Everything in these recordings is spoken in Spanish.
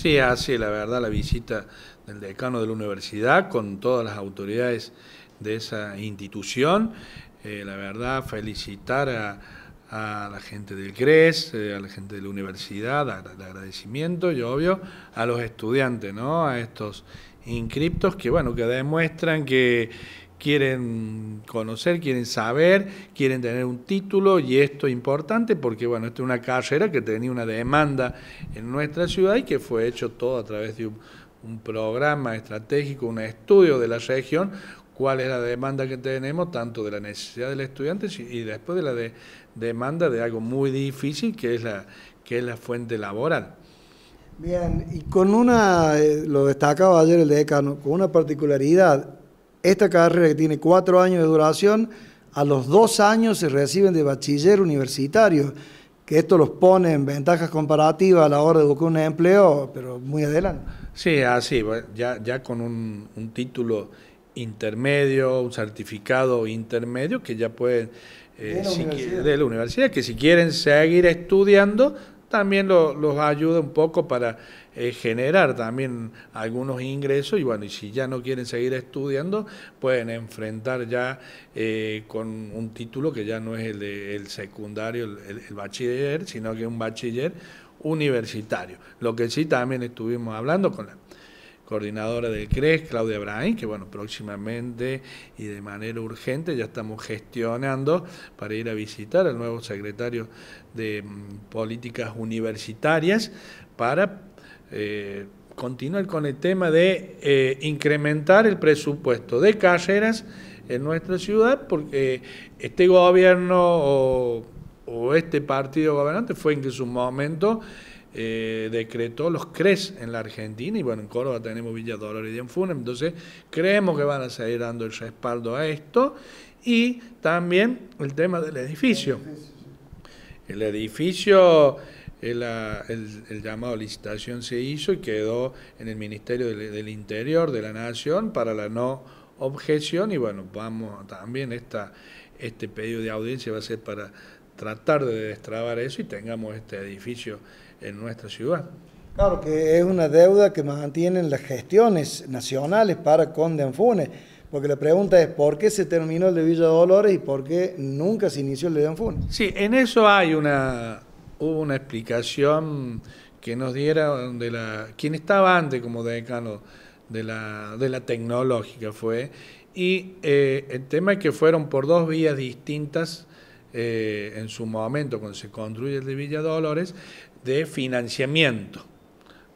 Sí, hace la verdad la visita del decano de la universidad con todas las autoridades de esa institución. Eh, la verdad, felicitar a, la gente del CRES, eh, a la gente de la universidad, el agradecimiento y obvio a los estudiantes, ¿no? a estos inscriptos que, bueno, que demuestran que, quieren conocer, quieren saber, quieren tener un título y esto es importante porque bueno, esta es una carrera que tenía una demanda en nuestra ciudad y que fue hecho todo a través de un, programa estratégico, un estudio de la región, cuál es la demanda que tenemos, tanto de la necesidad del estudiante y después de la demanda de algo muy difícil que es la, que es la fuente laboral. Bien, y con una, eh, lo destacaba ayer el decano, con una particularidad, esta carrera que tiene cuatro años de duración, a los dos años se reciben de bachiller universitario, que esto los pone en ventajas comparativas a la hora de buscar un empleo, pero muy adelante. Sí, así, ah, ya, ya con un, título intermedio, un certificado intermedio que ya pueden, eh, de, la de la universidad, que si quieren seguir estudiando, también los ayuda un poco para eh, generar también algunos ingresos y bueno, y si ya no quieren seguir estudiando, pueden enfrentar ya eh, con un título que ya no es el, secundario, el, bachiller, sino que es un bachiller universitario. Lo que sí también estuvimos hablando con la coordinadora del CRES, Claudia Brain, que bueno, próximamente y de manera urgente ya estamos gestionando para ir a visitar al nuevo secretario de mm, Políticas Universitarias para eh, continuar con el tema de eh, incrementar el presupuesto de carreras en nuestra ciudad, porque este gobierno o, o este partido gobernante fue en su momento eh, decretó los CRES en la Argentina y bueno, en Córdoba tenemos Villa Dolores y Dianfuna, entonces creemos que van a seguir dando el respaldo a esto y también el tema del edificio. El edificio, eh, el, llamado licitación se hizo y quedó en el Ministerio del, Interior de la Nación para la no objeción y bueno, vamos también esta, este pedido de audiencia va a ser para tratar de destrabar eso y tengamos este edificio en nuestra ciudad. Claro que es una deuda que mantienen las gestiones nacionales para con Anfune. porque la pregunta es por qué se terminó el de Villa Dolores y por qué nunca se inició el de Anfune? Sí, en eso hay una, hubo una explicación que nos diera de la, quien estaba antes como decano de la, de tecnológica fue, y eh, el tema es que fueron por dos vías distintas eh, en su momento, cuando se construye el de Villa Dolores, de financiamiento.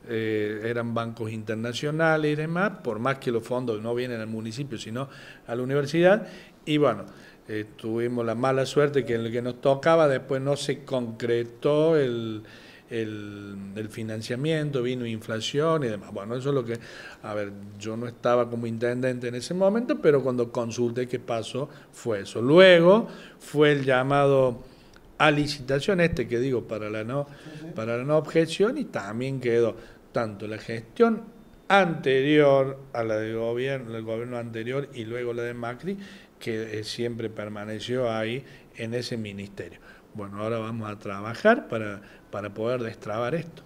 Eh, eran bancos internacionales y demás, por más que los fondos no vienen al municipio, sino a la universidad. Y bueno, eh, tuvimos la mala suerte que en el que nos tocaba después no se concretó el, el, financiamiento, vino inflación y demás. Bueno, eso es lo que, a ver, yo no estaba como intendente en ese momento, pero cuando consulté qué pasó fue eso. Luego fue el llamado a licitación este que digo para la no, para la objeción y también quedó tanto la gestión anterior a la del gobierno, del gobierno anterior y luego la de Macri, que eh, siempre permaneció ahí en ese ministerio. Bueno, ahora vamos a trabajar para, para poder destrabar esto.